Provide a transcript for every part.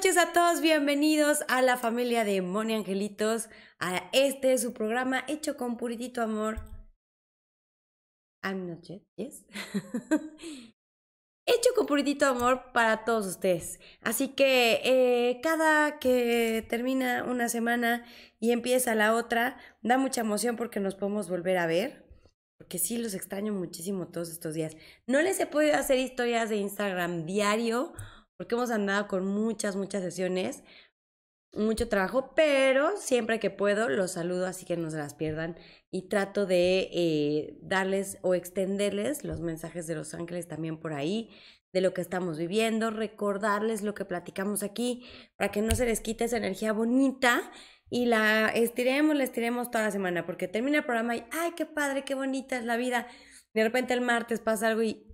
noches a todos, bienvenidos a la familia de Moni Angelitos, a este su programa hecho con puritito amor. I'm not yes. hecho con puritito amor para todos ustedes. Así que eh, cada que termina una semana y empieza la otra, da mucha emoción porque nos podemos volver a ver. Porque sí, los extraño muchísimo todos estos días. No les he podido hacer historias de Instagram diario porque hemos andado con muchas, muchas sesiones, mucho trabajo, pero siempre que puedo los saludo, así que no se las pierdan. Y trato de eh, darles o extenderles los mensajes de los ángeles también por ahí, de lo que estamos viviendo, recordarles lo que platicamos aquí, para que no se les quite esa energía bonita y la estiremos, la estiremos toda la semana, porque termina el programa y, ay, qué padre, qué bonita es la vida. De repente el martes pasa algo y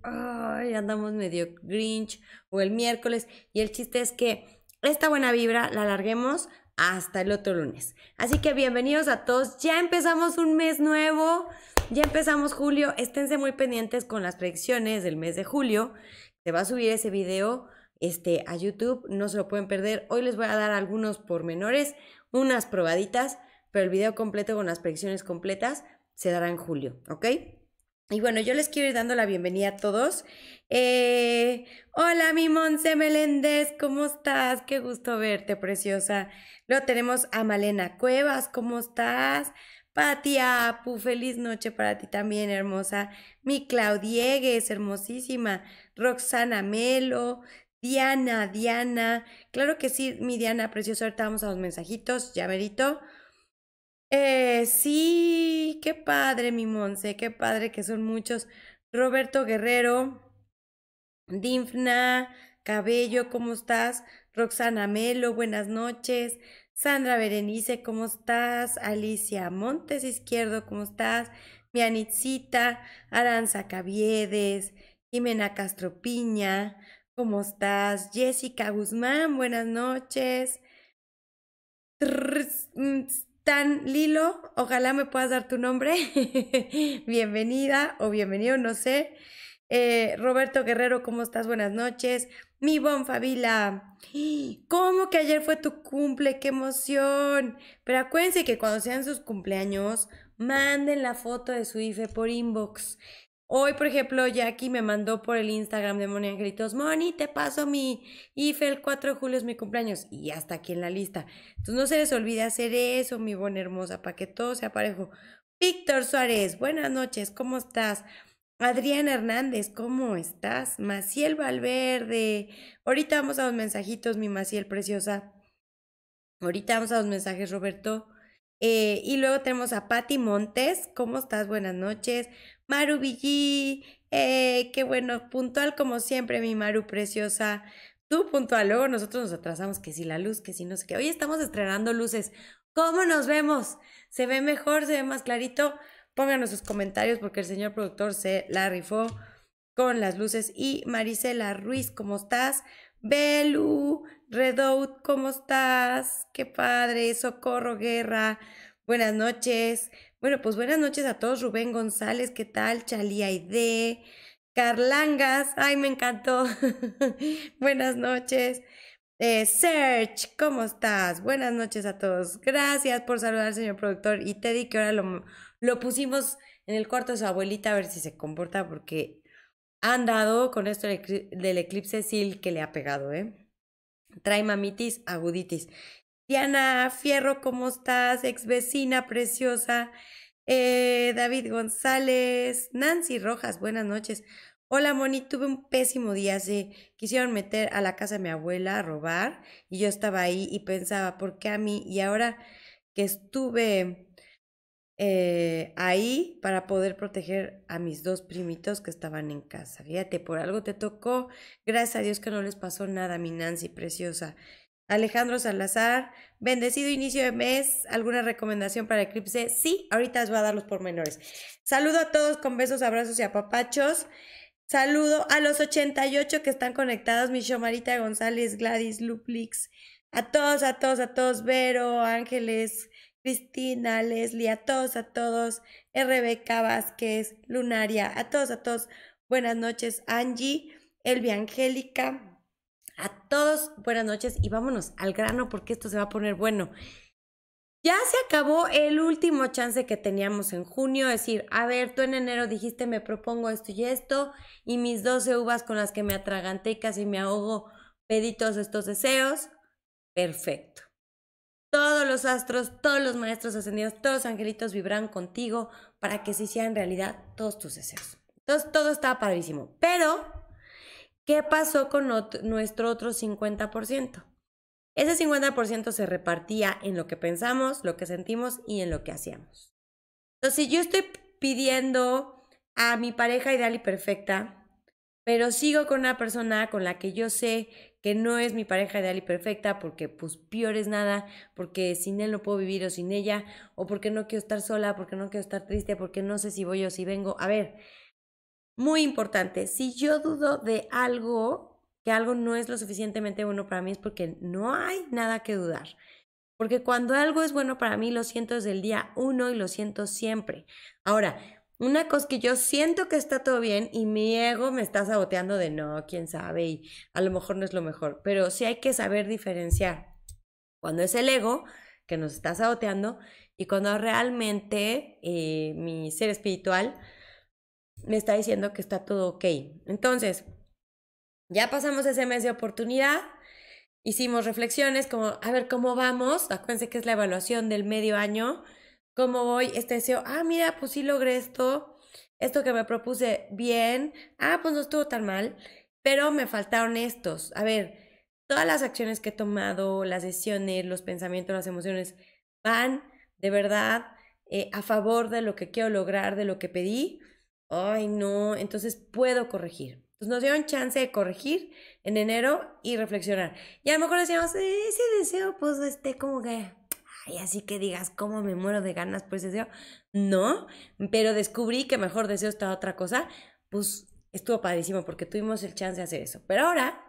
andamos medio grinch o el miércoles. Y el chiste es que esta buena vibra la larguemos hasta el otro lunes. Así que bienvenidos a todos. Ya empezamos un mes nuevo. Ya empezamos julio. Esténse muy pendientes con las predicciones del mes de julio. Se va a subir ese video este, a YouTube. No se lo pueden perder. Hoy les voy a dar algunos pormenores, unas probaditas, pero el video completo con las predicciones completas se dará en julio, ¿ok? Y bueno, yo les quiero ir dando la bienvenida a todos. Eh, hola, mi Monse Meléndez, ¿cómo estás? Qué gusto verte, preciosa. Luego tenemos a Malena Cuevas, ¿cómo estás? Pati Apu, feliz noche para ti también, hermosa. Mi Claudiegues, hermosísima. Roxana Melo, Diana, Diana. Claro que sí, mi Diana, preciosa. Ahorita vamos a los mensajitos, ya eh, sí, qué padre, mi Monse, qué padre que son muchos. Roberto Guerrero, Dinfna, Cabello, ¿cómo estás? Roxana Melo, buenas noches. Sandra Berenice, ¿cómo estás? Alicia Montes Izquierdo, ¿cómo estás? Mianitzita, Aranza Caviedes, Jimena Castro Piña, ¿cómo estás? Jessica Guzmán, buenas noches. Mm, Tan Lilo, ojalá me puedas dar tu nombre. Bienvenida o bienvenido, no sé. Eh, Roberto Guerrero, ¿cómo estás? Buenas noches. Mi Bon ¿cómo que ayer fue tu cumple? ¡Qué emoción! Pero acuérdense que cuando sean sus cumpleaños, manden la foto de su IFE por inbox. Hoy, por ejemplo, Jackie me mandó por el Instagram de Moni Gritos, Moni, te paso mi IFE, el 4 de julio es mi cumpleaños y ya está aquí en la lista. Entonces no se les olvide hacer eso, mi buena hermosa, para que todo sea parejo. Víctor Suárez, buenas noches, ¿cómo estás? Adriana Hernández, ¿cómo estás? Maciel Valverde, ahorita vamos a los mensajitos, mi Maciel preciosa. Ahorita vamos a los mensajes, Roberto. Eh, y luego tenemos a Patti Montes. ¿Cómo estás? Buenas noches. Maru Villí. Eh, qué bueno. Puntual como siempre, mi Maru preciosa. Tú puntual. Luego nosotros nos atrasamos que si la luz, que si no sé qué. Hoy estamos estrenando luces. ¿Cómo nos vemos? ¿Se ve mejor? ¿Se ve más clarito? Pónganos sus comentarios porque el señor productor se la rifó con las luces. Y Marisela Ruiz, ¿cómo estás? Belu, Redout, ¿cómo estás? Qué padre, Socorro Guerra, buenas noches. Bueno, pues buenas noches a todos, Rubén González, ¿qué tal? Chalía Aide, Carlangas, ay, me encantó. buenas noches. Eh, Serge, ¿cómo estás? Buenas noches a todos. Gracias por saludar, señor productor. Y Teddy, que ahora lo, lo pusimos en el cuarto de su abuelita a ver si se comporta porque ha andado con esto del eclipse Sil que le ha pegado, ¿eh? trae mamitis, aguditis. Diana Fierro, ¿cómo estás? Ex vecina preciosa. Eh, David González, Nancy Rojas, buenas noches. Hola, Moni, tuve un pésimo día. Se quisieron meter a la casa de mi abuela a robar y yo estaba ahí y pensaba, ¿por qué a mí? Y ahora que estuve eh, ahí para poder proteger a mis dos primitos que estaban en casa. Fíjate, por algo te tocó. Gracias a Dios que no les pasó nada, mi Nancy preciosa. Alejandro Salazar, bendecido inicio de mes. ¿Alguna recomendación para Eclipse? Sí, ahorita les voy a dar los pormenores. Saludo a todos con besos, abrazos y apapachos. Saludo a los 88 que están conectados, mi Marita González, Gladys, Luplix, a todos, a todos, a todos, Vero, Ángeles, Cristina, Leslie, a todos, a todos, Rebeca Vázquez, Lunaria, a todos, a todos, buenas noches, Angie, Elvia Angélica, a todos, buenas noches y vámonos al grano porque esto se va a poner bueno. Ya se acabó el último chance que teníamos en junio, es decir, a ver, tú en enero dijiste me propongo esto y esto, y mis 12 uvas con las que me atraganté y casi me ahogo, pedí todos estos deseos, perfecto todos los astros, todos los maestros ascendidos, todos los angelitos vibran contigo para que se hicieran realidad todos tus deseos. Entonces todo estaba padrísimo. Pero, ¿qué pasó con otro, nuestro otro 50%? Ese 50% se repartía en lo que pensamos, lo que sentimos y en lo que hacíamos. Entonces, si yo estoy pidiendo a mi pareja ideal y perfecta, pero sigo con una persona con la que yo sé que no es mi pareja ideal y perfecta, porque pues peor es nada, porque sin él no puedo vivir o sin ella, o porque no quiero estar sola, porque no quiero estar triste, porque no sé si voy o si vengo. A ver, muy importante, si yo dudo de algo, que algo no es lo suficientemente bueno para mí, es porque no hay nada que dudar. Porque cuando algo es bueno para mí, lo siento desde el día uno y lo siento siempre. Ahora, una cosa que yo siento que está todo bien y mi ego me está saboteando de no, quién sabe, y a lo mejor no es lo mejor, pero sí hay que saber diferenciar cuando es el ego que nos está saboteando y cuando realmente eh, mi ser espiritual me está diciendo que está todo ok. Entonces, ya pasamos ese mes de oportunidad, hicimos reflexiones como, a ver, ¿cómo vamos? Acuérdense que es la evaluación del medio año cómo voy, este deseo, ah, mira, pues sí logré esto, esto que me propuse bien, ah, pues no estuvo tan mal, pero me faltaron estos. A ver, todas las acciones que he tomado, las decisiones, los pensamientos, las emociones, van de verdad eh, a favor de lo que quiero lograr, de lo que pedí. Ay, no, entonces puedo corregir. Entonces nos dieron chance de corregir en enero y reflexionar. Y a lo mejor decíamos, eh, ese deseo, pues, este, como que y así que digas, ¿cómo me muero de ganas por ese deseo? No, pero descubrí que mejor deseo está otra cosa, pues estuvo padrísimo porque tuvimos el chance de hacer eso. Pero ahora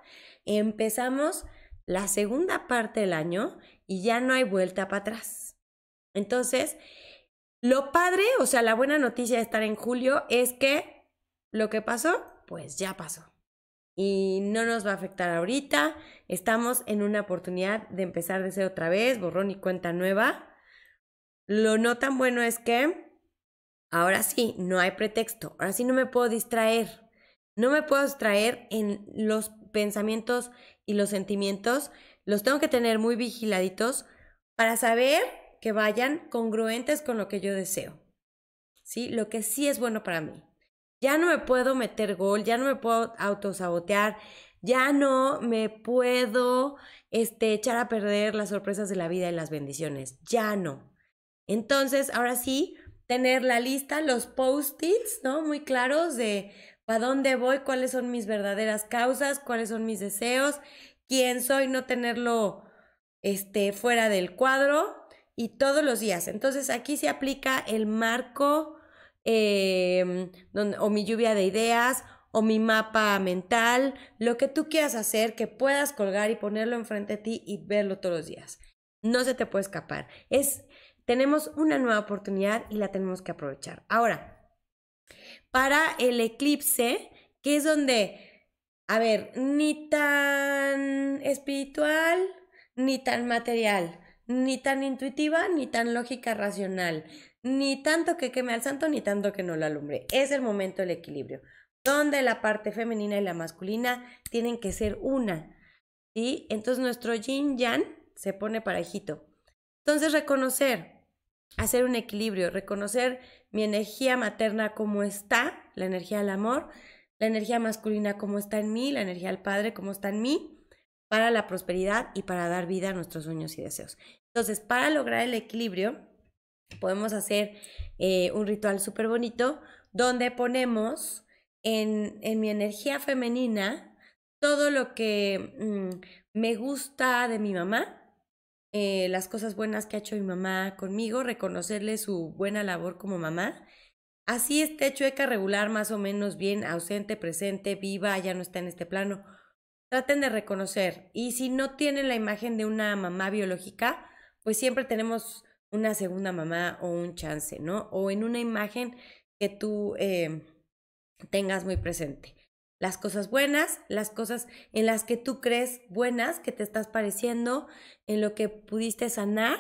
empezamos la segunda parte del año y ya no hay vuelta para atrás. Entonces, lo padre, o sea, la buena noticia de estar en julio es que lo que pasó, pues ya pasó y no nos va a afectar ahorita. Estamos en una oportunidad de empezar de cero otra vez, borrón y cuenta nueva. Lo no tan bueno es que ahora sí, no hay pretexto, ahora sí no me puedo distraer, no me puedo distraer en los pensamientos y los sentimientos, los tengo que tener muy vigiladitos para saber que vayan congruentes con lo que yo deseo. ¿Sí? Lo que sí es bueno para mí ya no me puedo meter gol, ya no me puedo autosabotear, ya no me puedo este, echar a perder las sorpresas de la vida y las bendiciones, ya no. Entonces, ahora sí, tener la lista, los post-its, ¿no? Muy claros de para dónde voy, cuáles son mis verdaderas causas, cuáles son mis deseos, quién soy, no tenerlo este, fuera del cuadro y todos los días. Entonces, aquí se aplica el marco Em, o mi lluvia de ideas o mi mapa mental, lo que tú quieras hacer, que puedas colgar y ponerlo enfrente de ti y verlo todos los días. No se te puede escapar. Es, tenemos una nueva oportunidad y la tenemos que aprovechar. Ahora, para el eclipse, que es donde, a ver, ni tan espiritual, ni tan material, ni tan intuitiva, ni tan lógica racional, ni tanto que queme al santo, ni tanto que no lo alumbre. Es el momento del equilibrio, donde la parte femenina y la masculina tienen que ser una. ¿sí? Entonces nuestro yin yang se pone parejito. Entonces reconocer, hacer un equilibrio, reconocer mi energía materna como está, la energía del amor, la energía masculina como está en mí, la energía del padre como está en mí, para la prosperidad y para dar vida a nuestros sueños y deseos. Entonces, para lograr el equilibrio, podemos hacer eh, un ritual súper bonito donde ponemos en, en, mi energía femenina todo lo que mm, me gusta de mi mamá, eh, las cosas buenas que ha hecho mi mamá conmigo, reconocerle su buena labor como mamá. Así esté chueca, regular, más o menos bien, ausente, presente, viva, ya no está en este plano. Traten de reconocer. Y si no tienen la imagen de una mamá biológica, pues siempre tenemos una segunda mamá o un chance, ¿no? O en una imagen que tú em, tengas muy presente. Las cosas buenas, las cosas en las que tú crees buenas, que te estás pareciendo, en lo que pudiste sanar.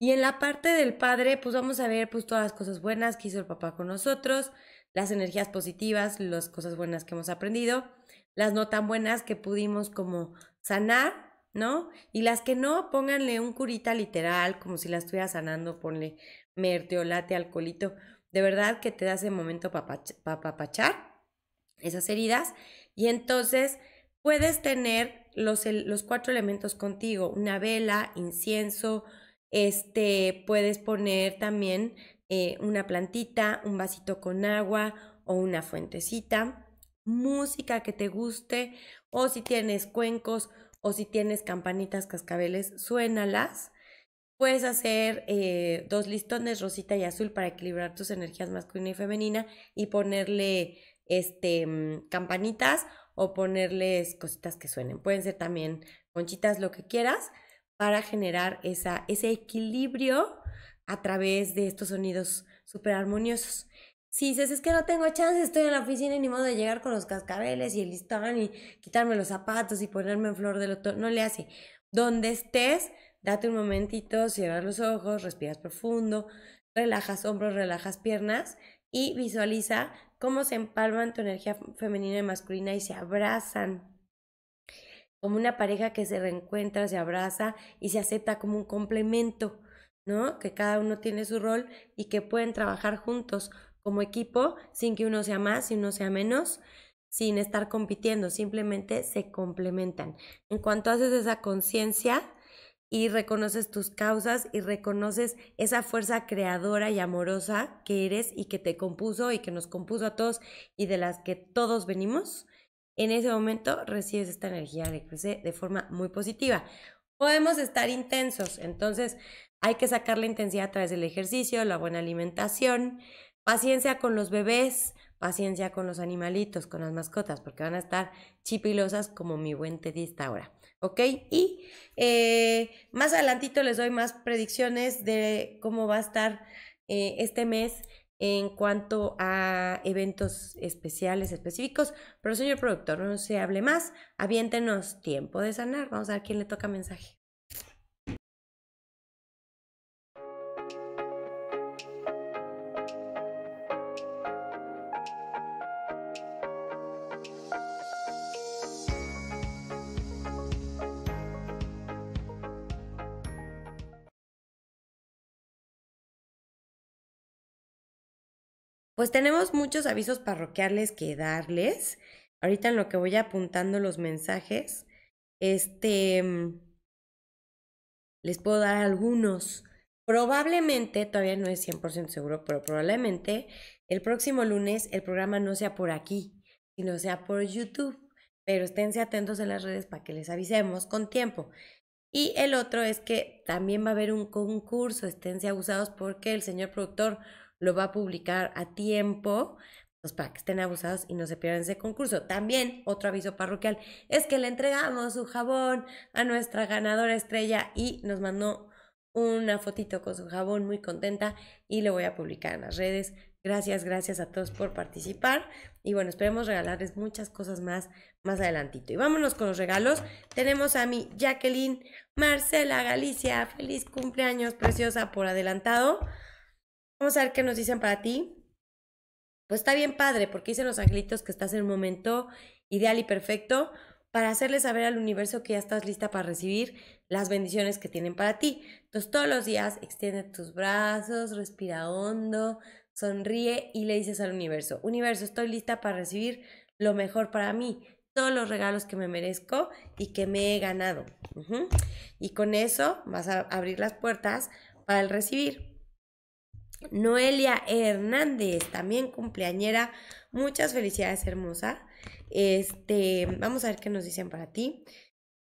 Y en la parte del padre, pues vamos a ver pues todas las cosas buenas que hizo el papá con nosotros, las energías positivas, las cosas buenas que hemos aprendido, las no tan buenas que pudimos como sanar ¿no? Y las que no, pónganle un curita literal, como si la estuviera sanando, ponle merteolate, alcoholito. De verdad que te das ese momento para papachar esas heridas. Y entonces puedes tener los, los cuatro elementos contigo, una vela, incienso, este, puedes poner también eh, una plantita, un vasito con agua o una fuentecita, música que te guste, o si tienes cuencos, o si tienes campanitas cascabeles, suénalas. Puedes hacer eh, dos listones rosita y azul para equilibrar tus energías masculina y femenina y ponerle este, mm, campanitas o ponerles cositas que suenen. Pueden ser también conchitas, lo que quieras, para generar esa, ese equilibrio a través de estos sonidos súper armoniosos. Si dices, es que no tengo chance, estoy en la oficina y ni modo de llegar con los cascabeles y el listón y quitarme los zapatos y ponerme en flor del otoño, no le hace. Donde estés, date un momentito, cierras los ojos, respiras profundo, relajas hombros, relajas piernas y visualiza cómo se empalman tu energía femenina y masculina y se abrazan como una pareja que se reencuentra, se abraza y se acepta como un complemento, ¿no? Que cada uno tiene su rol y que pueden trabajar juntos como equipo, sin que uno sea más, y uno sea menos, sin estar compitiendo, simplemente se complementan. En cuanto haces esa conciencia y reconoces tus causas y reconoces esa fuerza creadora y amorosa que eres y que te compuso y que nos compuso a todos y de las que todos venimos, en ese momento recibes esta energía de crecer de forma muy positiva. Podemos estar intensos, entonces hay que sacar la intensidad a través del ejercicio, la buena alimentación, Paciencia con los bebés, paciencia con los animalitos, con las mascotas, porque van a estar chipilosas como mi buen tedista ahora. ¿Ok? Y eh, más adelantito les doy más predicciones de cómo va a estar eh, este mes en cuanto a eventos especiales, específicos. Pero señor productor, no se hable más, aviéntenos tiempo de sanar. Vamos a ver quién le toca mensaje. Pues tenemos muchos avisos parroquiales que darles. Ahorita en lo que voy apuntando los mensajes, este, mm, les puedo dar algunos. Probablemente, todavía no es 100% seguro, pero probablemente el próximo lunes el programa no sea por aquí, sino sea por YouTube. Pero esténse atentos en las redes para que les avisemos con tiempo. Y el otro es que también va a haber un concurso, esténse abusados porque el señor productor lo va a publicar a tiempo pues para que estén abusados y no se pierdan ese concurso. También otro aviso parroquial es que le entregamos su jabón a nuestra ganadora estrella y nos mandó una fotito con su jabón muy contenta y lo voy a publicar en las redes. Gracias, gracias a todos por participar y bueno, esperemos regalarles muchas cosas más más adelantito. Y vámonos con los regalos. Tenemos a mi Jacqueline Marcela Galicia. Feliz cumpleaños, preciosa, por adelantado. Vamos a ver qué nos dicen para ti. Pues está bien padre, porque dicen los angelitos que estás en un momento ideal y perfecto para hacerle saber al universo que ya estás lista para recibir las bendiciones que tienen para ti. Entonces todos los días extiende tus brazos, respira hondo, sonríe y le dices al universo, universo, estoy lista para recibir lo mejor para mí, todos los regalos que me merezco y que me he ganado. Y con eso vas a abrir las puertas para el recibir. Noelia Hernández, también cumpleañera. Muchas felicidades, hermosa. Este, vamos a ver qué nos dicen para ti.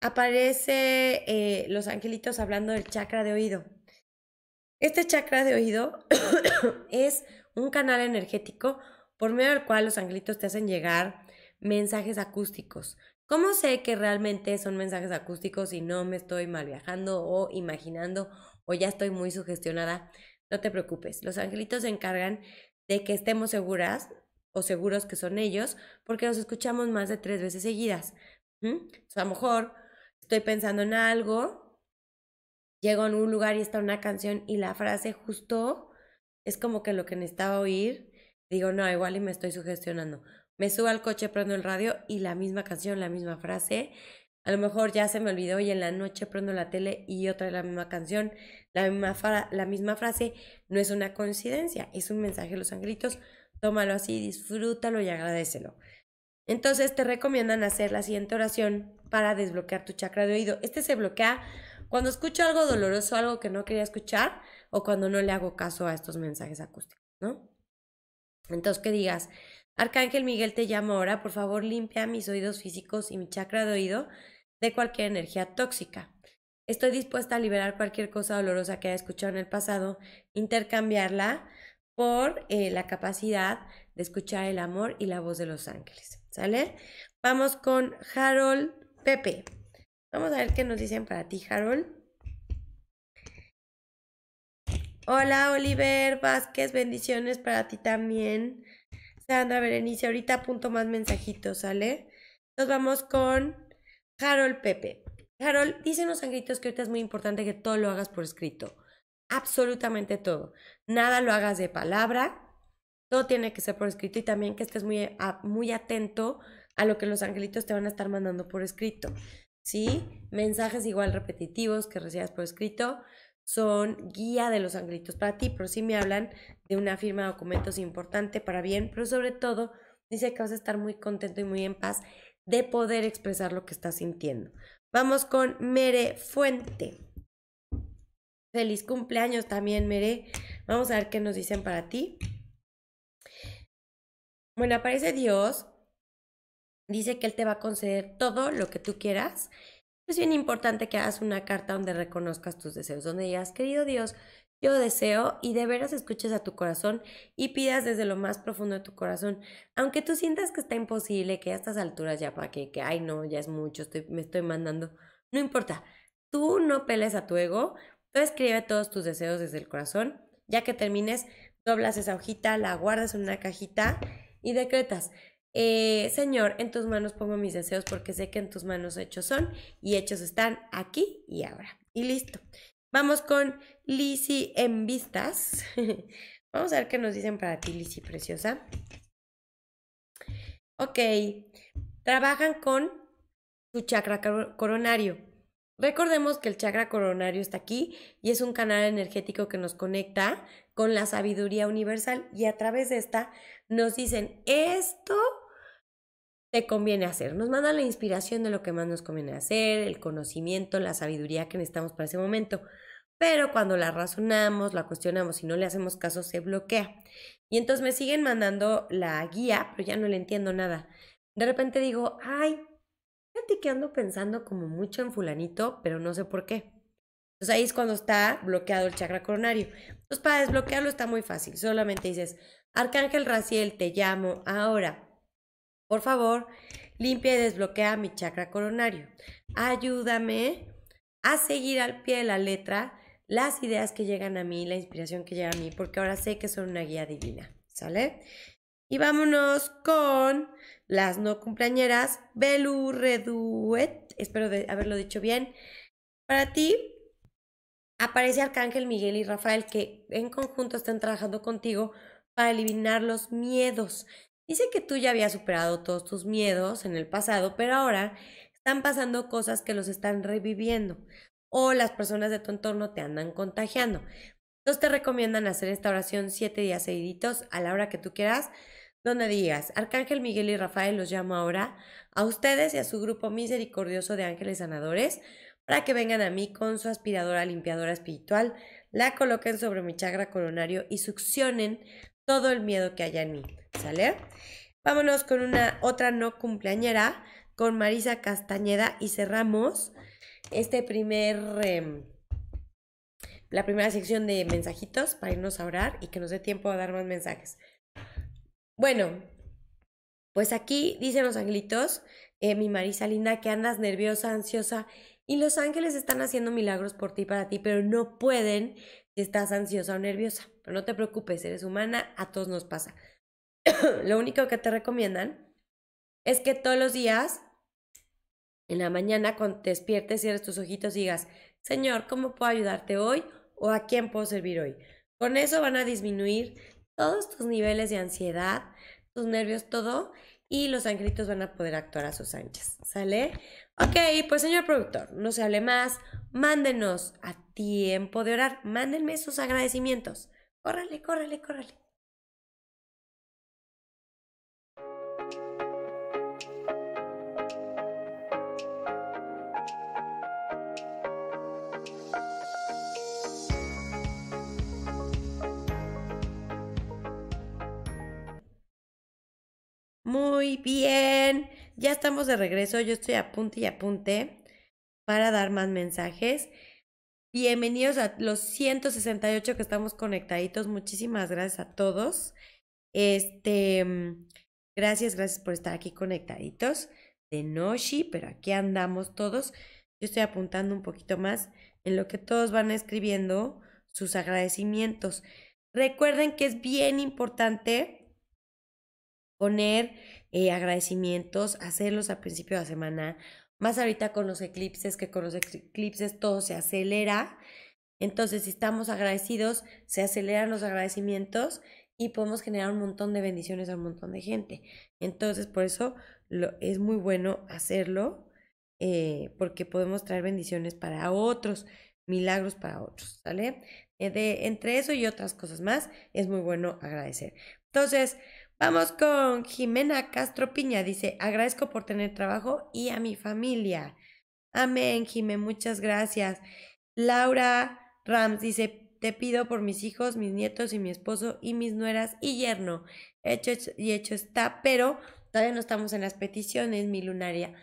Aparece eh, los angelitos hablando del chakra de oído. Este chakra de oído es un canal energético por medio del cual los angelitos te hacen llegar mensajes acústicos. ¿Cómo sé que realmente son mensajes acústicos y no me estoy mal viajando o imaginando o ya estoy muy sugestionada? No te preocupes, los angelitos se encargan de que estemos seguras o seguros que son ellos, porque nos escuchamos más de tres veces seguidas. O a lo mejor estoy pensando en algo, llego a un lugar y está una canción y la frase justo es como que lo que necesitaba oír. Digo, no, igual y me estoy sugestionando. Me subo al coche, prendo el radio y la misma canción, la misma frase a lo mejor ya se me olvidó y en la noche prendo la tele y otra la misma canción, la misma, la misma frase. No es una coincidencia, es un mensaje de los sangritos, Tómalo así, disfrútalo y agradecelo. Entonces te recomiendan hacer la siguiente oración para desbloquear tu chakra de oído. Este se bloquea cuando escucho algo doloroso, algo que no quería escuchar o cuando no le hago caso a estos mensajes acústicos, ¿no? Entonces que digas, Arcángel Miguel te llama ahora, por favor limpia mis oídos físicos y mi chakra de oído de cualquier energía tóxica. Estoy dispuesta a liberar cualquier cosa dolorosa que haya escuchado en el pasado, intercambiarla por eh, la capacidad de escuchar el amor y la voz de los ángeles. ¿Sale? Vamos con Harold Pepe. Vamos a ver qué nos dicen para ti, Harold. Hola, Oliver Vázquez. Bendiciones para ti también. Sandra Berenice, ahorita apunto más mensajitos, ¿sale? Nos vamos con Harold Pepe. Harold, dicen los angelitos que ahorita es muy importante que todo lo hagas por escrito. Absolutamente todo. Nada lo hagas de palabra. Todo tiene que ser por escrito y también que estés muy, muy atento a lo que los angelitos te van a estar mandando por escrito. ¿Sí? Mensajes igual repetitivos que recibas por escrito son guía de los angelitos para ti, pero si me hablan de una firma de documentos importante para bien, pero sobre todo dice que vas a estar muy contento y muy en paz de poder expresar lo que estás sintiendo. Vamos con Mere Fuente. Feliz cumpleaños también, Mere. Vamos a ver qué nos dicen para ti. Bueno, aparece Dios. Dice que Él te va a conceder todo lo que tú quieras. Es bien importante que hagas una carta donde reconozcas tus deseos, donde digas, querido Dios, yo deseo y de veras escuches a tu corazón y pidas desde lo más profundo de tu corazón. Aunque tú sientas que está imposible, que a estas alturas ya para que, que ay no, ya es mucho, me estoy mandando, no importa. Tú no peles a tu ego, tú escribe todos tus deseos desde el corazón. Ya que termines, doblas esa hojita, la guardas en una cajita y decretas. Eh, señor, en tus manos pongo mis deseos porque sé que en tus manos hechos son y hechos están aquí y ahora. Y listo. Vamos con Lisi en vistas. Vamos a ver qué nos dicen para ti, Lisi preciosa. Ok, trabajan con su chakra coronario. Recordemos que el chakra coronario está aquí y es un canal energético que nos conecta con la sabiduría universal y a través de esta nos dicen esto te conviene hacer. Nos mandan la inspiración de lo que más nos conviene hacer, el conocimiento, la sabiduría que necesitamos para ese momento pero cuando la razonamos, la cuestionamos y no le hacemos caso, se bloquea. Y entonces me siguen mandando la guía, pero ya no le entiendo nada. De repente digo, ay, fíjate que pensando como mucho en fulanito, pero no sé por qué. Entonces ahí es cuando está bloqueado el chakra coronario. Entonces para desbloquearlo está muy fácil. Solamente dices, Arcángel Raciel, te llamo ahora. Por favor, limpia y desbloquea mi chakra coronario. Ayúdame a seguir al pie de la letra las ideas que llegan a mí, la inspiración que llega a mí, porque ahora sé que son una guía divina, ¿sale? Y vámonos con las no cumpleañeras, Belu Reduet, espero haberlo dicho bien. Para ti, aparece Arcángel Miguel y Rafael, que en conjunto están trabajando contigo para eliminar los miedos. Dice que tú ya habías superado todos tus miedos en el pasado, pero ahora están pasando cosas que los están reviviendo o las personas de tu entorno te andan contagiando. Entonces te recomiendan hacer esta oración siete días seguiditos a la hora que tú quieras, donde digas, Arcángel Miguel y Rafael los llamo ahora a ustedes y a su grupo misericordioso de ángeles sanadores para que vengan a mí con su aspiradora limpiadora espiritual, la coloquen sobre mi chagra coronario y succionen todo el miedo que haya en mí. ¿Sale? Vámonos con una otra no cumpleañera, con Marisa Castañeda y cerramos este primer... Em, la primera sección de mensajitos para irnos a orar y que nos dé tiempo a dar más mensajes. Bueno, pues aquí dicen los angelitos, eh, mi Marisa linda, que andas nerviosa, ansiosa y los ángeles están haciendo milagros por ti, para ti, pero no pueden si estás ansiosa o nerviosa. Pero no te preocupes, eres humana, a todos nos pasa. Lo único que te recomiendan es que todos los días en la mañana, cuando te despiertes, cierres tus ojitos y digas, Señor, ¿cómo puedo ayudarte hoy? ¿O a quién puedo servir hoy? Con eso van a disminuir todos tus niveles de ansiedad, tus nervios, todo, y los angelitos van a poder actuar a sus anchas, ¿sale? Ok, pues señor productor, no se hable más, mándenos a tiempo de orar, mándenme sus agradecimientos. Córrale, córrale, córrale. Muy bien. Ya estamos de regreso. Yo estoy punto y apunte para dar más mensajes. Bienvenidos a los 168 que estamos conectaditos. Muchísimas gracias a todos. Este, mm, gracias, gracias por estar aquí conectaditos de Noshi, pero aquí andamos todos. Yo estoy apuntando un poquito más en lo que todos van escribiendo sus agradecimientos. Recuerden que es bien importante poner eh, agradecimientos, hacerlos al principio de la semana, más ahorita con los eclipses, que con los eclipses todo se acelera. Entonces, si estamos agradecidos, se aceleran los agradecimientos y podemos generar un montón de bendiciones a un montón de gente. Entonces, por eso lo, es muy bueno hacerlo, eh, porque podemos traer bendiciones para otros, milagros para otros, ¿sale? Eh, de, entre eso y otras cosas más, es muy bueno agradecer. Entonces, Vamos con Jimena Castro Piña. Dice, agradezco por tener trabajo y a mi familia. Amén, Jimé, muchas gracias. Laura Rams dice, te pido por mis hijos, mis nietos y mi esposo y mis nueras y yerno. Hecho, y hecho está, pero todavía no estamos en las peticiones, mi lunaria,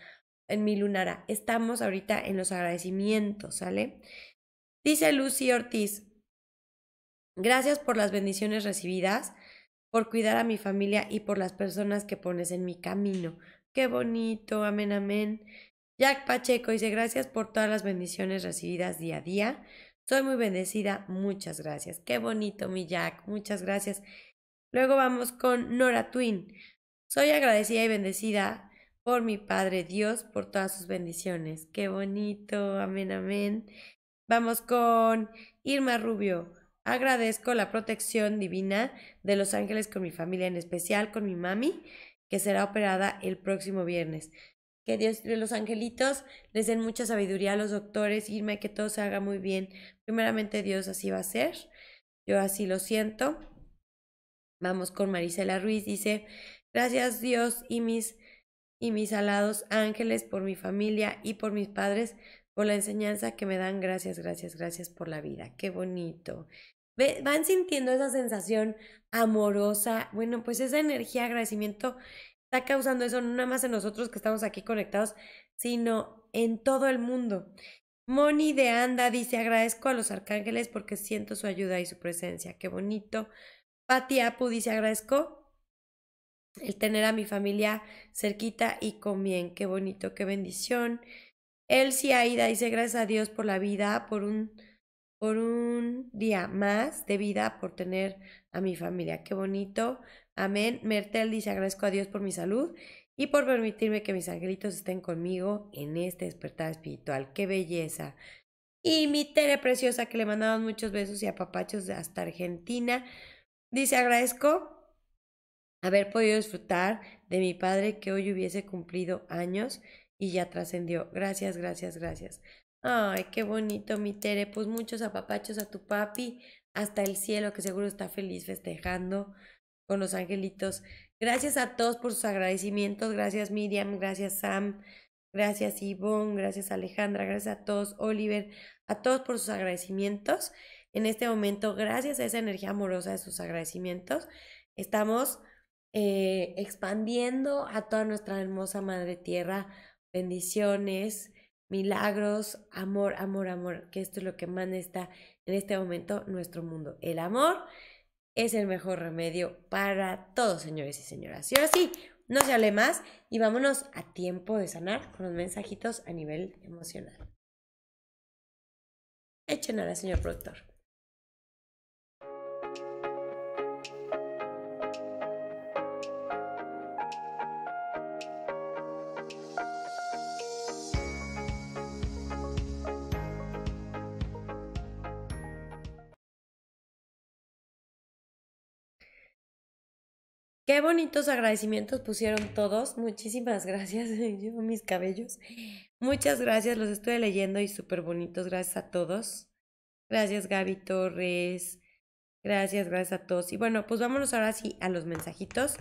en mi lunara. Estamos ahorita en los agradecimientos, ¿sale? Dice Lucy Ortiz, gracias por las bendiciones recibidas por cuidar a mi familia y por las personas que pones en mi camino. Qué bonito, amén, amén. Jack Pacheco dice gracias por todas las bendiciones recibidas día a día. Soy muy bendecida, muchas gracias. Qué bonito, mi Jack, muchas gracias. Luego vamos con Nora Twin. Soy agradecida y bendecida por mi Padre Dios, por todas sus bendiciones. Qué bonito, amén, amén. Vamos con Irma Rubio. Agradezco la protección divina de los ángeles con mi familia, en especial con mi mami, que será operada el próximo viernes. Que Dios de los angelitos les den mucha sabiduría a los doctores, irme que todo se haga muy bien. Primeramente Dios así va a ser. Yo así lo siento. Vamos con Marisela Ruiz. Dice, gracias Dios y mis, y mis alados ángeles por mi familia y por mis padres, por la enseñanza que me dan. Gracias, gracias, gracias por la vida. Qué bonito van sintiendo esa sensación amorosa. Bueno, pues esa energía, agradecimiento, está causando eso no nada más en nosotros que estamos aquí conectados, sino en todo el mundo. Moni de Anda dice, agradezco a los arcángeles porque siento su ayuda y su presencia. Qué bonito. Pati Apu dice, agradezco el tener a mi familia cerquita y con bien. Qué bonito, qué bendición. Elsie Aida dice, gracias a Dios por la vida, por un por un día más de vida, por tener a mi familia. Qué bonito. Amén. Mertel dice, agradezco a Dios por mi salud y por permitirme que mis angelitos estén conmigo en este despertar espiritual. Qué belleza. Y mi Tere preciosa, que le mandamos muchos besos y apapachos hasta Argentina, dice, agradezco haber podido disfrutar de mi padre que hoy hubiese cumplido años y ya trascendió. Gracias, gracias, gracias. Ay, qué bonito, mi Tere. Pues muchos apapachos a tu papi, hasta el cielo, que seguro está feliz festejando con los angelitos. Gracias a todos por sus agradecimientos. Gracias, Miriam. Gracias, Sam. Gracias, Ivonne. Gracias, Alejandra. Gracias a todos, Oliver. A todos por sus agradecimientos. En este momento, gracias a esa energía amorosa de sus agradecimientos, estamos eh, expandiendo a toda nuestra hermosa Madre Tierra bendiciones milagros, amor, amor, amor, que esto es lo que más está en este momento nuestro mundo. El amor es el mejor remedio para todos, señores y señoras. Y ahora sí, no se hable más y vámonos a tiempo de sanar con los mensajitos a nivel emocional. Echen a señor productor. Qué bonitos agradecimientos pusieron todos. Muchísimas gracias. Yo, mis cabellos. Muchas gracias. Los estoy leyendo y súper bonitos. Gracias a todos. Gracias, Gaby Torres. Gracias, gracias a todos. Y bueno, pues vámonos ahora sí a los mensajitos.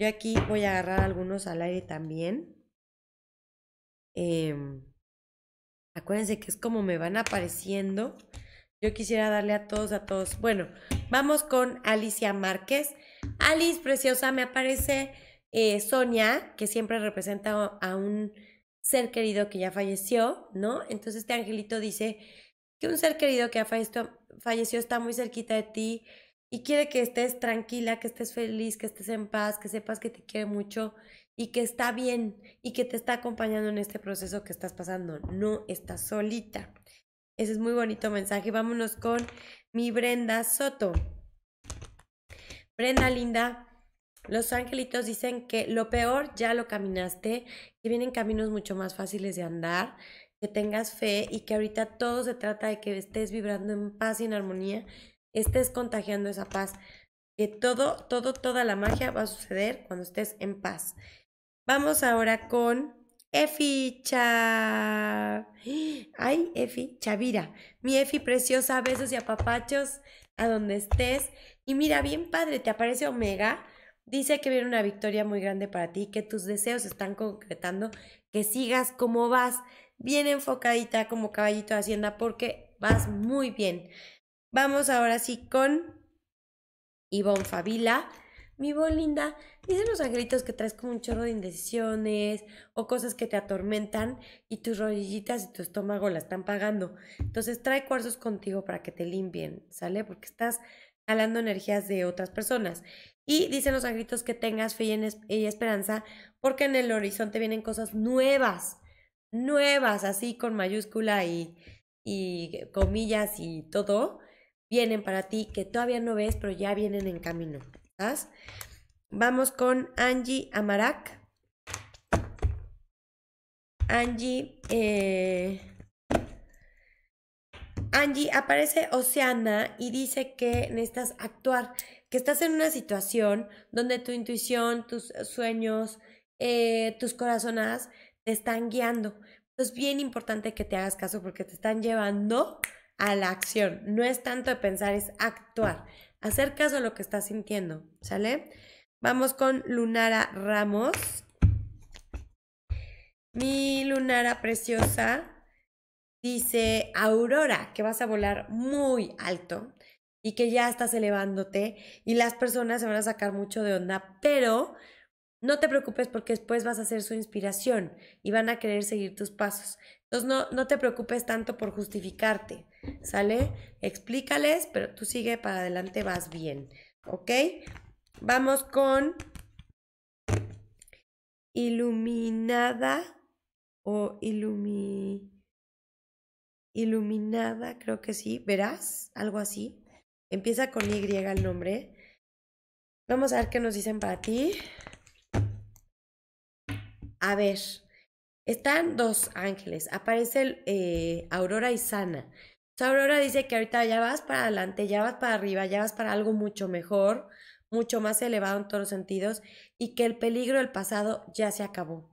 Yo aquí voy a agarrar algunos al aire también. Em, acuérdense que es como me van apareciendo. Yo quisiera darle a todos, a todos. Bueno, vamos con Alicia Márquez. Alice, preciosa, me aparece eh, Sonia, que siempre representa a un ser querido que ya falleció, ¿no? Entonces este angelito dice que un ser querido que ya falleció está muy cerquita de ti y quiere que estés tranquila, que estés feliz, que estés en paz, que sepas que te quiere mucho y que está bien y que te está acompañando en este proceso que estás pasando. No estás solita. Ese es muy bonito mensaje. Vámonos con mi Brenda Soto. Brenda Linda, los angelitos dicen que lo peor ya lo caminaste, que vienen caminos mucho más fáciles de andar, que tengas fe y que ahorita todo se trata de que estés vibrando en paz y en armonía, estés contagiando esa paz, que todo, todo, toda la magia va a suceder cuando estés en paz. Vamos ahora con Efi Cha. Ay, Efi Chavira. Mi Efi preciosa, besos y apapachos a donde estés. Y mira, bien padre, te aparece Omega. Dice que viene una victoria muy grande para ti, que tus deseos están concretando, que sigas como vas, bien enfocadita como caballito de hacienda, porque vas muy bien. Vamos ahora sí con Ivonne Favila. Mi voz linda, dicen los angelitos que traes como un chorro de indecisiones o cosas que te atormentan y tus rodillitas y tu estómago la están pagando. Entonces trae cuarzos contigo para que te limpien, ¿sale? Porque estás energías de otras personas. Y dicen los angelitos que tengas fe y esperanza porque en el horizonte vienen cosas nuevas, nuevas, así con mayúscula y, y comillas y todo, vienen para ti que todavía no ves, pero ya vienen en camino. Vamos con Angie Amarak. Angie, eh, Angie, aparece Oceana y dice que necesitas actuar, que estás en una situación donde tu intuición, tus sueños, eh, tus corazonadas te están guiando. Es bien importante que te hagas caso porque te están llevando a la acción. No es tanto de pensar, es actuar. Hacer caso a lo que estás sintiendo, ¿sale? Vamos con Lunara Ramos. Mi Lunara preciosa. Dice Aurora que vas a volar muy alto y que ya estás elevándote y las personas se van a sacar mucho de onda, pero no te preocupes porque después vas a ser su inspiración y van a querer seguir tus pasos. Entonces no, no te preocupes tanto por justificarte, ¿sale? Explícales, pero tú sigue para adelante, vas bien, ¿ok? Vamos con iluminada o iluminada iluminada, creo que sí, verás, algo así. Empieza con Y el nombre. Vamos a ver qué nos dicen para ti. A ver, están dos ángeles. Aparece eh, Aurora y Sana. Aurora dice que ahorita ya vas para adelante, ya vas para arriba, ya vas para algo mucho mejor, mucho más elevado en todos los sentidos y que el peligro del pasado ya se acabó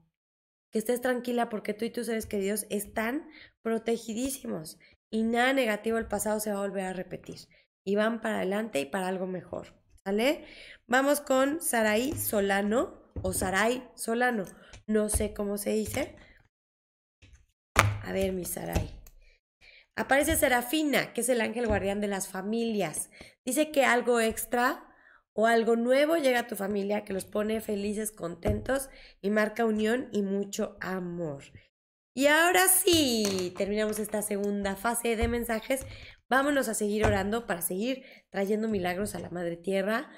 que estés tranquila porque tú y tus seres queridos están protegidísimos y nada negativo el pasado se va a volver a repetir. Y van para adelante y para algo mejor. ¿Sale? Vamos con Sarai Solano o Sarai Solano. No sé cómo se dice. A ver, mi Sarai. Aparece Serafina, que es el ángel guardián de las familias. Dice que algo extra o algo nuevo llega a tu familia que los pone felices, contentos y marca unión y mucho amor. Y ahora sí, terminamos esta segunda fase de mensajes. Vámonos a seguir orando para seguir trayendo milagros a la Madre Tierra,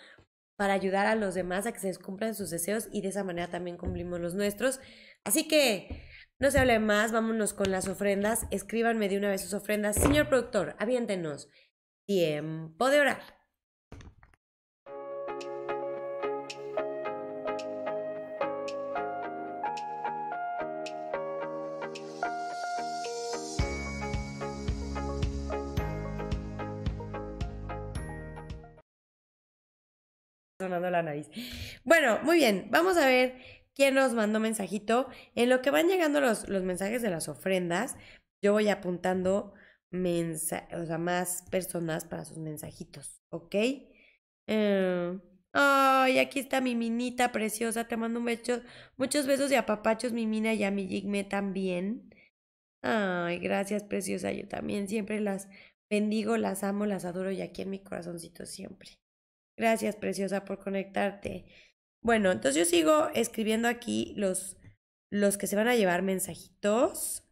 para ayudar a los demás a que se les cumplan sus deseos y de esa manera también cumplimos los nuestros. Así que no se hable más, vámonos con las ofrendas. Escríbanme de una vez sus ofrendas. Señor productor, aviéntenos. Tiempo de orar. sonando la nariz. Bueno, muy bien, vamos a ver quién nos mandó mensajito. En lo que van llegando los, los mensajes de las ofrendas, yo voy apuntando mensa o sea, más personas para sus mensajitos, ¿ok? Eh, ay, aquí está mi minita preciosa, te mando un beso, muchos besos y apapachos, mi mina y a mi Jigme también. Ay, gracias preciosa, yo también siempre las bendigo, las amo, las adoro y aquí en mi corazoncito siempre. Gracias, preciosa, por conectarte. Bueno, entonces yo sigo escribiendo aquí los, los que se van a llevar mensajitos.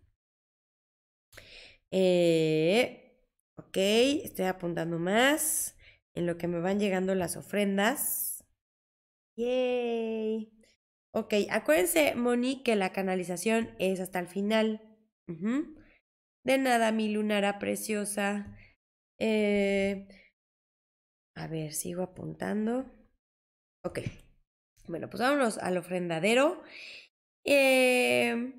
Eh, ok, estoy apuntando más en lo que me van llegando las ofrendas. Yay. Ok, acuérdense, Moni, que la canalización es hasta el final. De nada, mi lunara preciosa. Eh, a ver, sigo apuntando. Ok. Bueno, pues vámonos al ofrendadero. Eh,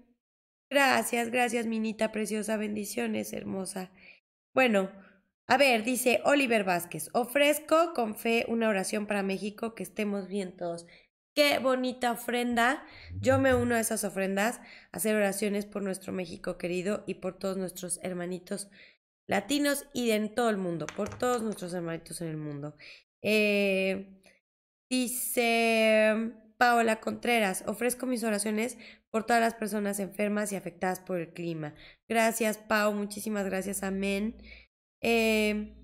gracias, gracias, minita preciosa. Bendiciones, hermosa. Bueno, a ver, dice Oliver Vázquez, ofrezco con fe una oración para México, que estemos bien todos. Qué bonita ofrenda. Yo me uno a esas ofrendas, hacer oraciones por nuestro México querido y por todos nuestros hermanitos latinos y de en todo el mundo, por todos nuestros hermanitos en el mundo. Eh, dice Paola Contreras, ofrezco mis oraciones por todas las personas enfermas y afectadas por el clima. Gracias, Pao, muchísimas gracias, amén. Eh,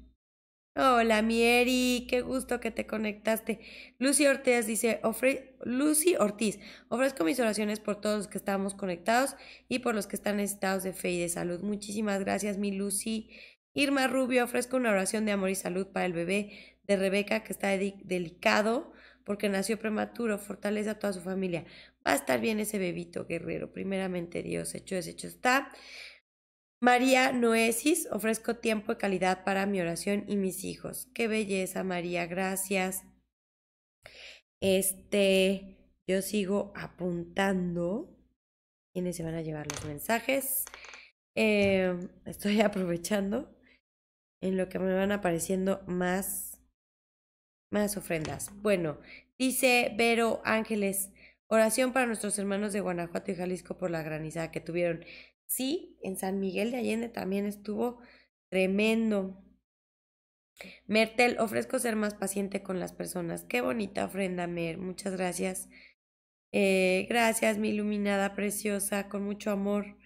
Hola, Mieri, qué gusto que te conectaste. Lucy Ortiz dice, ofre, Lucy Ortiz, ofrezco mis oraciones por todos los que estamos conectados y por los que están necesitados de fe y de salud. Muchísimas gracias, mi Lucy. Irma Rubio, ofrezco una oración de amor y salud para el bebé de Rebeca que está delicado porque nació prematuro, fortaleza a toda su familia. Va a estar bien ese bebito, guerrero. Primeramente Dios, hecho es hecho está. María Noesis, ofrezco tiempo y calidad para mi oración y mis hijos. Qué belleza, María, gracias. Este, yo sigo apuntando quiénes se van a llevar los mensajes. Em, estoy aprovechando en lo que me van apareciendo más, más ofrendas. Bueno, dice Vero Ángeles, oración para nuestros hermanos de Guanajuato y Jalisco por la granizada que tuvieron. Sí, en San Miguel de Allende también estuvo tremendo. Mertel, ofrezco ser más paciente con las personas. Qué bonita ofrenda, Mer. Muchas gracias. Eh, gracias, mi iluminada preciosa, con mucho amor.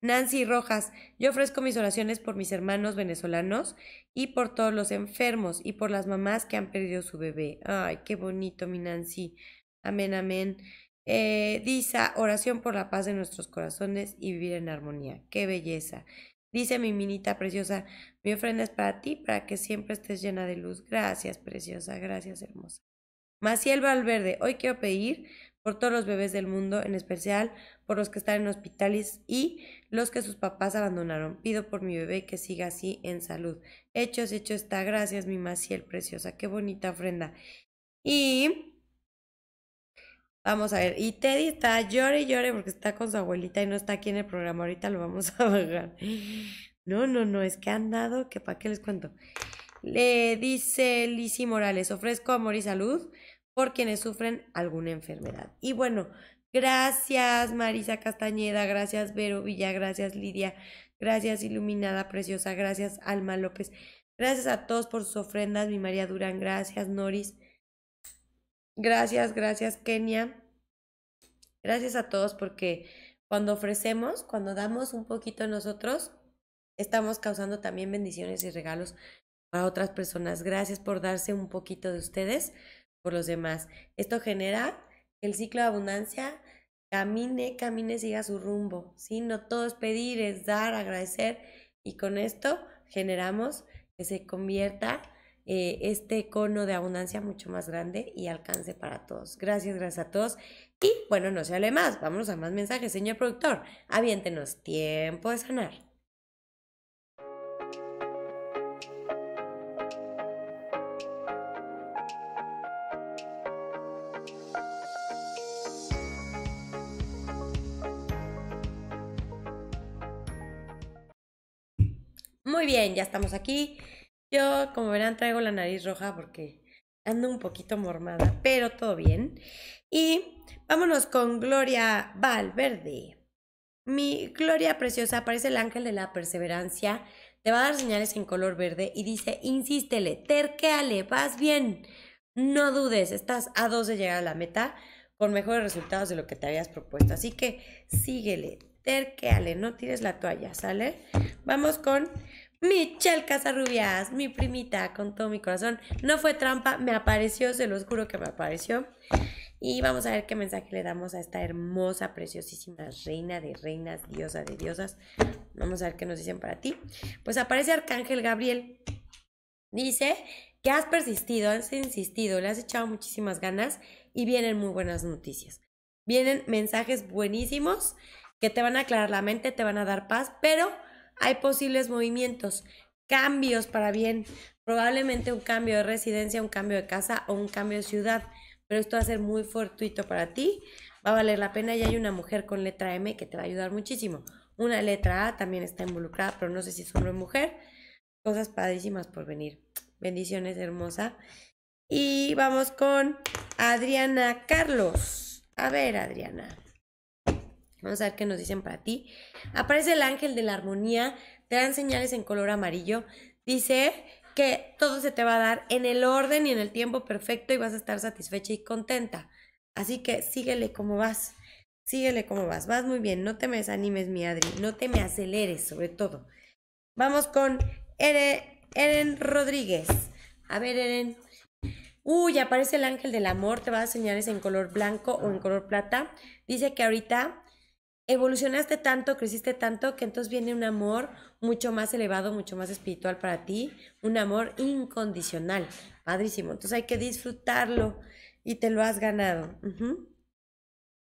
Nancy Rojas, yo ofrezco mis oraciones por mis hermanos venezolanos y por todos los enfermos y por las mamás que han perdido su bebé. Ay, qué bonito, mi Nancy. Amén, amén. Eh, dice oración por la paz de nuestros corazones y vivir en armonía. ¡Qué belleza! Dice mi minita preciosa, mi ofrenda es para ti, para que siempre estés llena de luz. Gracias, preciosa, gracias, hermosa. Maciel Valverde, hoy quiero pedir por todos los bebés del mundo, en especial por los que están en hospitales y los que sus papás abandonaron. Pido por mi bebé que siga así en salud. Hechos, hecho está. Gracias, mi Maciel preciosa. Qué bonita ofrenda. Y Vamos a ver. Y Teddy está llore y llore porque está con su abuelita y no está aquí en el programa. Ahorita lo vamos a bajar. No, no, no, es que han dado, que para qué les cuento. Le dice Lisi Morales, ofrezco amor y salud por quienes sufren alguna enfermedad. Y bueno, gracias Marisa Castañeda, gracias Vero Villa, gracias Lidia, gracias Iluminada Preciosa, gracias Alma López, gracias a todos por sus ofrendas, mi María Durán, gracias Noris, Gracias, gracias Kenia. Gracias a todos porque cuando ofrecemos, cuando damos un poquito nosotros, estamos causando también bendiciones y regalos para otras personas. Gracias por darse un poquito de ustedes por los demás. Esto genera que el ciclo de abundancia camine, camine, siga su rumbo. Sino No todo es pedir, es dar, agradecer. Y con esto generamos que se convierta eh, este cono de abundancia mucho más grande y alcance para todos. Gracias, gracias a todos. Y bueno, no se hable más, vámonos a más mensajes, señor productor. Aviéntenos, tiempo de sanar. Muy bien, ya estamos aquí. Yo, como verán, traigo la nariz roja porque ando un poquito mormada, pero todo bien. Y vámonos con Gloria Valverde. Mi Gloria preciosa aparece el ángel de la perseverancia. Te va a dar señales en color verde y dice, insístele, terqueale, vas bien. No dudes, estás a dos de llegar a la meta con mejores resultados de lo que te habías propuesto. Así que síguele, terqueale, no tires la toalla, ¿sale? Vamos con Michelle Casarrubias, mi primita, con todo mi corazón. No fue trampa, me apareció, se los juro que me apareció. Y vamos a ver qué mensaje le damos a esta hermosa, preciosísima reina de reinas, diosa de diosas. Vamos a ver qué nos dicen para ti. Pues aparece Arcángel Gabriel. Dice que has persistido, has insistido, le has echado muchísimas ganas y vienen muy buenas noticias. Vienen mensajes buenísimos que te van a aclarar la mente, te van a dar paz, pero hay posibles movimientos, cambios para bien, probablemente un cambio de residencia, un cambio de casa o un cambio de ciudad, pero esto va a ser muy fortuito para ti, va a valer la pena y hay una mujer con letra M que te va a ayudar muchísimo. Una letra A también está involucrada, pero no sé si es hombre o mujer. Cosas padrísimas por venir. Bendiciones, hermosa. Y vamos con Adriana Carlos. A ver, Adriana. Vamos a ver qué nos dicen para ti. Aparece el ángel de la armonía, te dan señales en color amarillo. Dice que todo se te va a dar en el orden y en el tiempo perfecto y vas a estar satisfecha y contenta. Así que síguele como vas. Síguele como vas. Vas muy bien. No te me desanimes, mi Adri. No te me aceleres, sobre todo. Vamos con Eren Rodríguez. A ver, Eren. Uy, aparece el ángel del amor. Te va a señales en color blanco o en color plata. Dice que ahorita evolucionaste tanto, creciste tanto, que entonces viene un amor mucho más elevado, mucho más espiritual para ti, un amor incondicional, padrísimo. Entonces hay que disfrutarlo y te lo has ganado.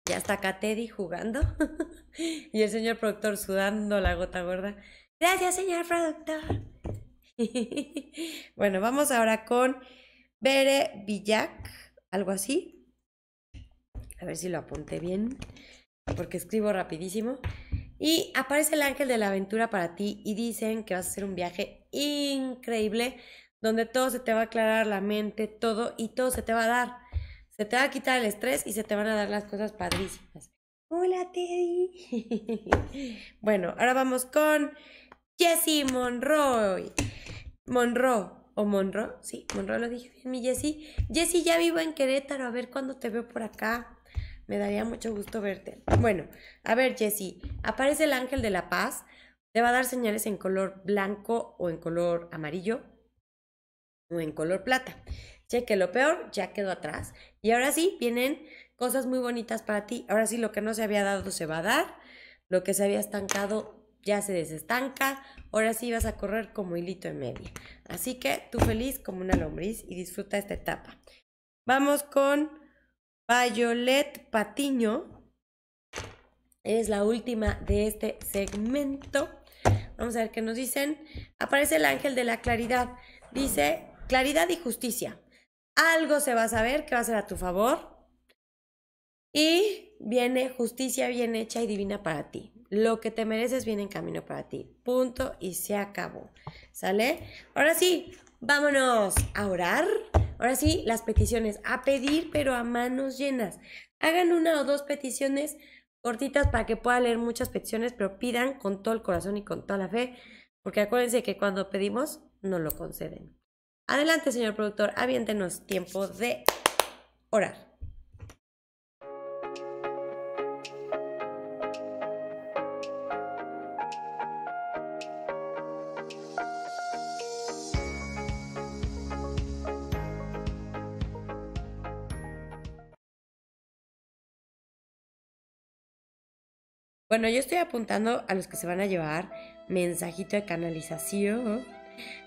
Ya está Teddy, jugando y el señor productor sudando la gota gorda. Gracias, señor productor. bueno, vamos ahora con Bere Villac, algo así. A ver si lo apunté bien porque escribo rapidísimo. Y aparece el ángel de la aventura para ti y dicen que vas a hacer un viaje increíble donde todo se te va a aclarar la mente, todo y todo se te va a dar. Se te va a quitar el estrés y se te van a dar las cosas padrísimas. Hola Teddy. bueno, ahora vamos con Jessie Monroy. Monroe o Monroe, sí, Monroe lo dije mi Jessie. Jessie, ya vivo en Querétaro, a ver cuándo te veo por acá. Me daría mucho gusto verte. Bueno, a ver, Jessy, aparece el ángel de la paz. Te va a dar señales en color blanco o en color amarillo o en color plata. Cheque lo peor, ya quedó atrás. Y ahora sí, vienen cosas muy bonitas para ti. Ahora sí, lo que no se había dado se va a dar. Lo que se había estancado ya se desestanca. Ahora sí vas a correr como hilito en medio. Así que tú feliz como una lombriz y disfruta esta etapa. Vamos con Violet Patiño es la última de este segmento. Vamos a ver qué nos dicen. Aparece el ángel de la claridad. Dice, claridad y justicia. Algo se va a saber que va a ser a tu favor. Y viene justicia bien hecha y divina para ti. Lo que te mereces viene en camino para ti. Punto y se acabó. ¿Sale? Ahora sí, Vámonos a orar. Ahora sí, las peticiones. A pedir, pero a manos llenas. Hagan una o dos peticiones cortitas para que pueda leer muchas peticiones, pero pidan con todo el corazón y con toda la fe, porque acuérdense que cuando pedimos, no lo conceden. Adelante, señor productor, aviéntenos tiempo de orar. Bueno, yo estoy apuntando a los que se van a llevar mensajito de canalización.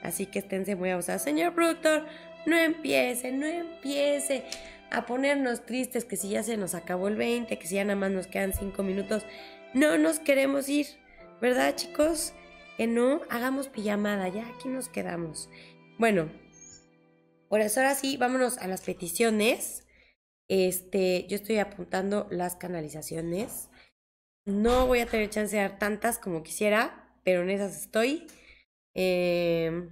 Así que esténse muy abusados. Señor productor, no empiece, no empiece a ponernos tristes que si ya se nos acabó el 20, que si ya nada más nos quedan 5 minutos. No nos queremos ir, ¿verdad chicos? Que no hagamos pijamada, ya aquí nos quedamos. Bueno, por eso ahora sí, vámonos a las peticiones. Este, yo estoy apuntando las canalizaciones. No voy a tener chance de dar tantas como quisiera, pero en esas estoy. Eh,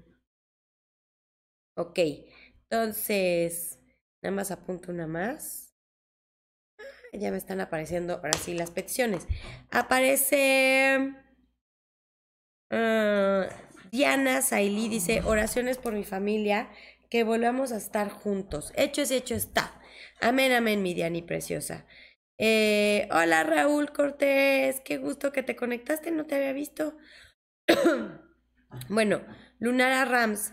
ok, entonces, nada más apunto una más. Ah, ya me están apareciendo ahora sí las peticiones. Aparece ah, Diana Sailí, dice, oraciones por mi familia, que volvamos a estar juntos. Hecho es hecho está. Amén, amén, mi Diani preciosa. Eh, hola Raúl Cortés, qué gusto que te conectaste, no te había visto. bueno, Lunara Rams,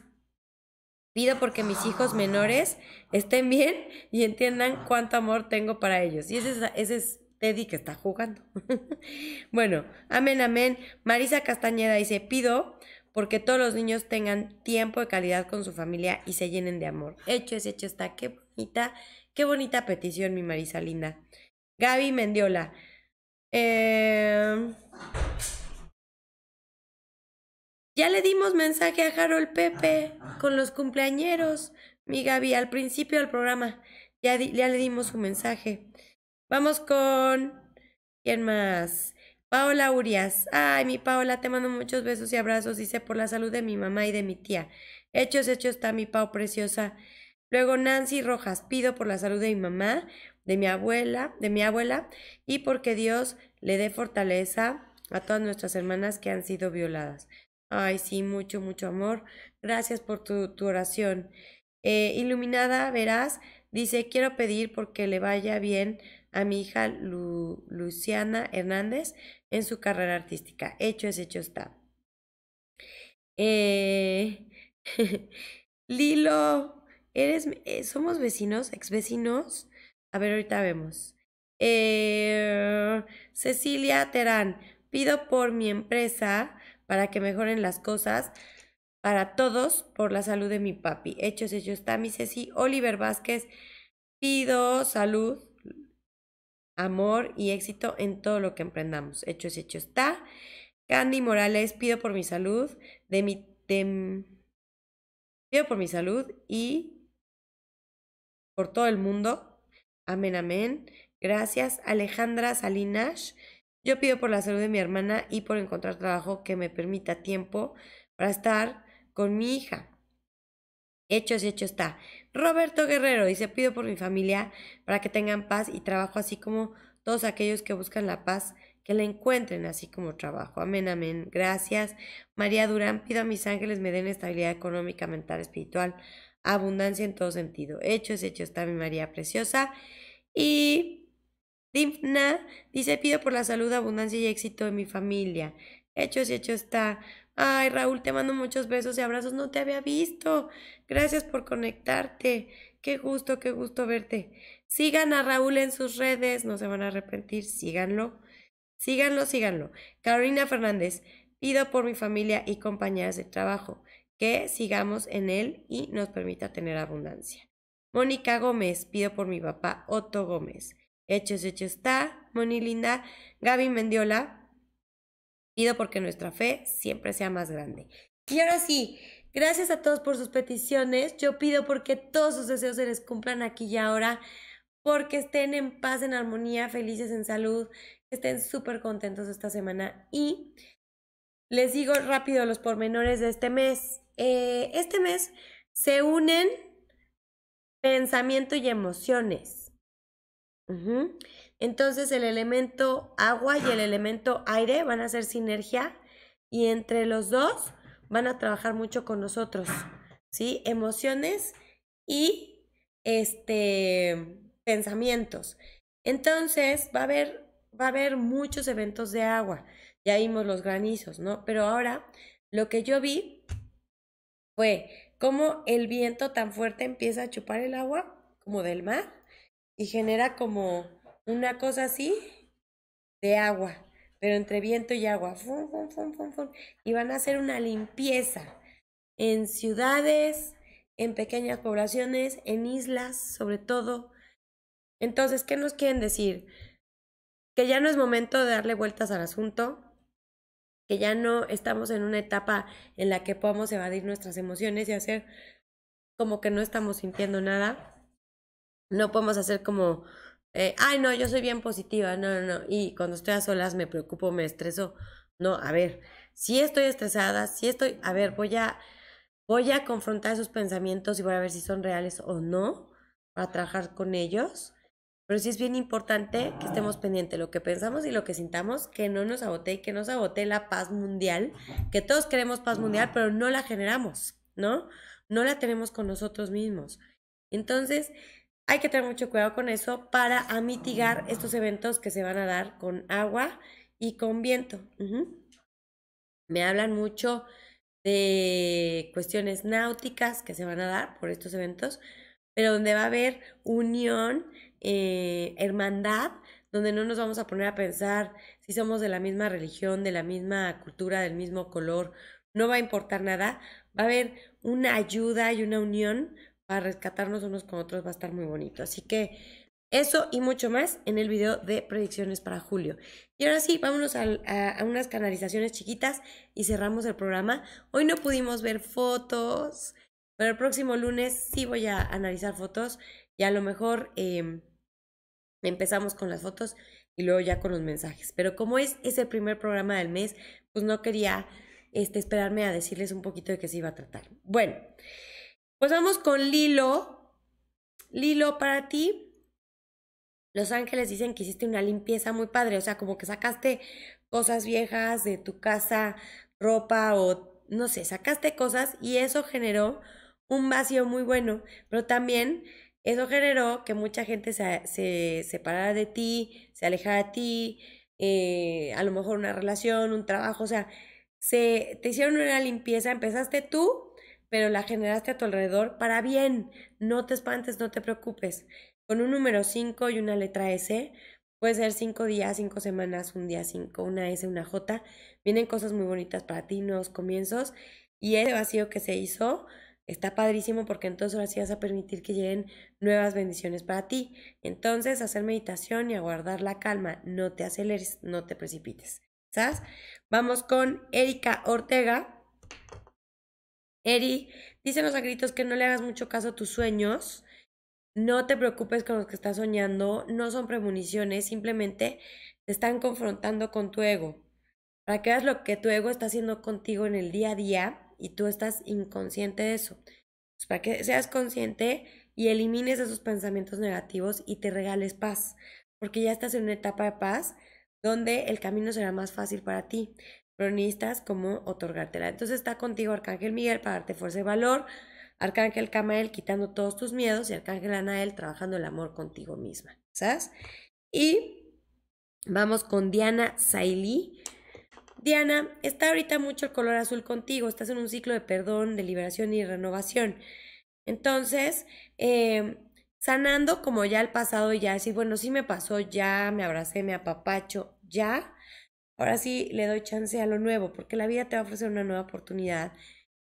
pido porque mis hijos menores estén bien y entiendan cuánto amor tengo para ellos. Y ese es, ese es Teddy que está jugando. bueno, amén, amén. Marisa Castañeda dice, pido porque todos los niños tengan tiempo de calidad con su familia y se llenen de amor. Hecho es hecho está. Qué bonita, qué bonita petición, mi Marisa linda. Gaby Mendiola. Em, ya le dimos mensaje a Harold Pepe con los cumpleañeros, mi Gaby, al principio del programa. Ya, ya le dimos su mensaje. Vamos con... ¿Quién más? Paola Urias. Ay, mi Paola, te mando muchos besos y abrazos. Dice por la salud de mi mamá y de mi tía. Hechos, hechos está mi Pao preciosa. Luego Nancy Rojas, pido por la salud de mi mamá, de mi abuela, de mi abuela y porque Dios le dé fortaleza a todas nuestras hermanas que han sido violadas. Ay, sí, mucho, mucho amor. Gracias por tu, oración. Eh, iluminada, verás, dice, quiero pedir porque le vaya bien a mi hija Luciana Hernández en su carrera artística. Hecho es hecho está. Eh, Lilo Eres, eh, somos vecinos, ex vecinos. A ver, ahorita vemos. Eh, Cecilia Terán, pido por mi empresa para que mejoren las cosas para todos por la salud de mi papi. Hechos, hechos, está mi Ceci. Oliver Vázquez, pido salud, amor y éxito en todo lo que emprendamos. Hechos, hecho está. Candy Morales, pido por mi salud, de mi... pido por mi salud y por todo el mundo. Amén, amén. Gracias, Alejandra Salinas. Yo pido por la salud de mi hermana y por encontrar trabajo que me permita tiempo para estar con mi hija. Hechos, hecho está. Roberto Guerrero dice, pido por mi familia para que tengan paz y trabajo, así como todos aquellos que buscan la paz, que la encuentren, así como trabajo. Amén, amén. Gracias. María Durán, pido a mis ángeles me den estabilidad económica, mental, espiritual, abundancia en todo sentido. Hecho es hecho está mi María preciosa. Y Dimna dice, pido por la salud, abundancia y éxito de mi familia. Hecho y hecho está. Ay, Raúl, te mando muchos besos y abrazos. No te había visto. Gracias por conectarte. Qué gusto, qué gusto verte. Sigan a Raúl en sus redes, no se van a arrepentir, síganlo. Síganlo, síganlo. Carolina Fernández, pido por mi familia y compañeras de trabajo que sigamos en Él y nos permita tener abundancia. Mónica Gómez, pido por mi papá Otto Gómez. Hechos, hechos está. Moni Linda, Gaby Mendiola, pido porque nuestra fe siempre sea más grande. Y ahora sí, gracias a todos por sus peticiones. Yo pido porque todos sus deseos se les cumplan aquí y ahora, porque estén en paz, en armonía, felices, en salud, estén súper contentos esta semana y les digo rápido los pormenores de este mes. Eh, este mes se unen pensamiento y emociones. Entonces el elemento agua y el elemento aire van a hacer sinergia y entre los dos van a trabajar mucho con nosotros, ¿sí? Emociones y este pensamientos. Entonces va a va a haber muchos eventos de agua ya vimos los granizos, ¿no? Pero ahora lo que yo vi fue cómo el viento tan fuerte empieza a chupar el agua, como del mar, y genera como una cosa así de agua, pero entre viento y agua, y van a hacer una limpieza en ciudades, en pequeñas poblaciones, en islas, sobre todo. Entonces, ¿qué nos quieren decir? Que ya no es momento de darle vueltas al asunto, que ya no estamos en una etapa en la que podamos evadir nuestras emociones y hacer como que no estamos sintiendo nada. No podemos hacer como, eh, ay, no, yo soy bien positiva, no, no, no. Y cuando estoy a solas me preocupo, me estreso. No, a ver, si estoy estresada, si estoy, a ver, voy a, voy a confrontar esos pensamientos y voy a ver si son reales o no para trabajar con ellos pero sí es bien importante que estemos pendientes de lo que pensamos y lo que sintamos, que no nos sabotee y que no sabotee la paz mundial, que todos queremos paz mundial, pero no la generamos, ¿no? No la tenemos con nosotros mismos. Entonces, hay que tener mucho cuidado con eso para mitigar estos eventos que se van a dar con agua y con viento. Me hablan mucho de cuestiones náuticas que se van a dar por estos eventos, pero donde va a haber unión eh, hermandad donde no nos vamos a poner a pensar si somos de la misma religión, de la misma cultura, del mismo color, no va a importar nada, va a haber una ayuda y una unión para rescatarnos unos con otros, va a estar muy bonito. Así que eso y mucho más en el video de predicciones para julio. Y ahora sí, vámonos a, a unas canalizaciones chiquitas y cerramos el programa. Hoy no pudimos ver fotos, pero el próximo lunes sí voy a analizar fotos y a lo mejor em, empezamos con las fotos y luego ya con los mensajes. Pero como es, es el primer programa del mes, pues no quería este, esperarme a decirles un poquito de qué se iba a tratar. Bueno, pues vamos con Lilo. Lilo, para ti, Los Ángeles dicen que hiciste una limpieza muy padre, o sea, como que sacaste cosas viejas de tu casa, ropa o no sé, sacaste cosas y eso generó un vacío muy bueno, pero también eso generó que mucha gente se, se separara de ti, se alejara de ti, eh, a lo mejor una relación, un trabajo, o sea, se, te hicieron una limpieza, empezaste tú, pero la generaste a tu alrededor para bien. No te espantes, no te preocupes. Con un número 5 y una letra S, puede ser 5 días, 5 semanas, un día 5, una S, una J. Vienen cosas muy bonitas para ti, nuevos comienzos. Y ese vacío que se hizo, Está padrísimo porque entonces ahora sí vas a permitir que lleguen nuevas bendiciones para ti. Entonces, hacer meditación y aguardar la calma. No te aceleres, no te precipites. ¿Sabes? Vamos con Erika Ortega. Eri, dicen los agritos que no le hagas mucho caso a tus sueños. No te preocupes con los que estás soñando. No son premoniciones, simplemente te están confrontando con tu ego. Para que veas lo que tu ego está haciendo contigo en el día a día y tú estás inconsciente de eso. Pues, para que seas consciente y elimines esos pensamientos negativos y te regales paz, porque ya estás en una etapa de paz donde el camino será más fácil para ti, pero necesitas cómo otorgártela. Entonces está contigo Arcángel Miguel para darte fuerza y valor, Arcángel Camael quitando todos tus miedos y Arcángel Anael trabajando el amor contigo misma, ¿sabes? Y vamos con Diana Sailí Diana, está ahorita mucho el color azul contigo, estás en un ciclo de perdón, de liberación y renovación. Entonces, eh, sanando como ya el pasado y ya decir, bueno, sí me pasó, ya me abracé, me apapacho, ya. Ahora sí le doy chance a lo nuevo, porque la vida te va a ofrecer una nueva oportunidad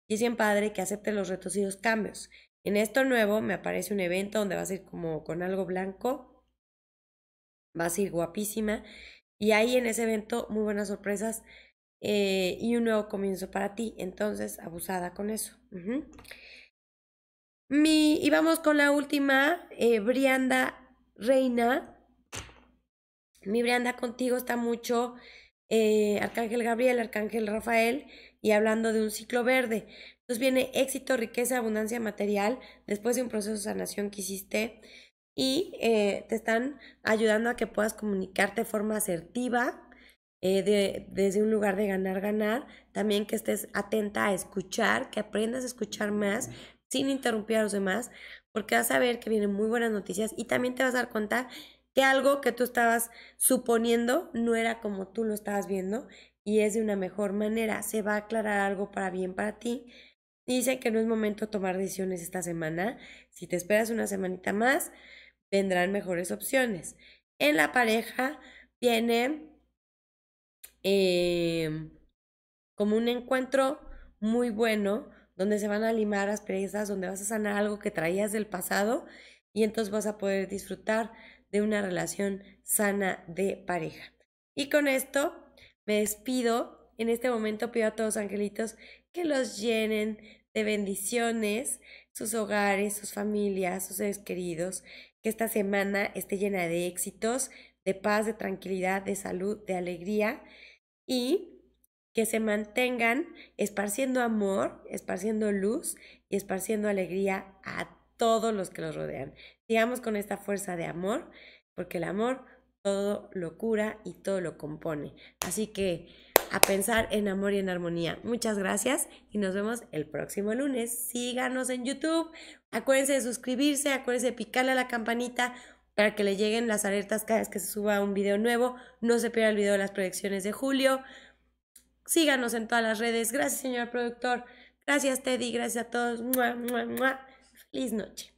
y es bien padre que acepte los retos y los cambios. En esto nuevo me aparece un evento donde vas a ir como con algo blanco, vas a ir guapísima y ahí en ese evento muy buenas sorpresas eh, y un nuevo comienzo para ti. Entonces, abusada con eso. Mi, y vamos con la última, eh, Brianda Reina. Mi Brianda contigo está mucho eh, Arcángel Gabriel, Arcángel Rafael y hablando de un ciclo verde. Entonces viene éxito, riqueza, abundancia material después de un proceso de sanación que hiciste y te están ayudando a que puedas comunicarte de forma asertiva, eh, desde un lugar de ganar, ganar, también que estés atenta a escuchar, que aprendas a escuchar más sin interrumpir a los demás, porque vas a ver que vienen muy buenas noticias y también te vas a dar cuenta que algo que tú estabas suponiendo no era como tú lo estabas viendo y es de una mejor manera, se va a aclarar algo para bien para ti. Dice que no es momento de tomar decisiones esta semana, si te esperas una semanita más, vendrán mejores opciones. En la pareja viene Em, como un encuentro muy bueno donde se van a limar las presas, donde vas a sanar algo que traías del pasado y entonces vas a poder disfrutar de una relación sana de pareja. Y con esto me despido. En este momento pido a todos angelitos que los llenen de bendiciones, sus hogares, sus familias, sus seres queridos, que esta semana esté llena de éxitos, de paz, de tranquilidad, de salud, de alegría y que se mantengan esparciendo amor, esparciendo luz y esparciendo alegría a todos los que los rodean. Sigamos con esta fuerza de amor, porque el amor todo lo cura y todo lo compone. Así que a pensar en amor y en armonía. Muchas gracias y nos vemos el próximo lunes. Síganos en YouTube. Acuérdense de suscribirse, acuérdense de picarle a la campanita para que le lleguen las alertas cada vez que se suba un video nuevo. No se pierda el video de las proyecciones de julio. Síganos en todas las redes. Gracias, señor productor. Gracias, Teddy. Gracias a todos. Feliz noche.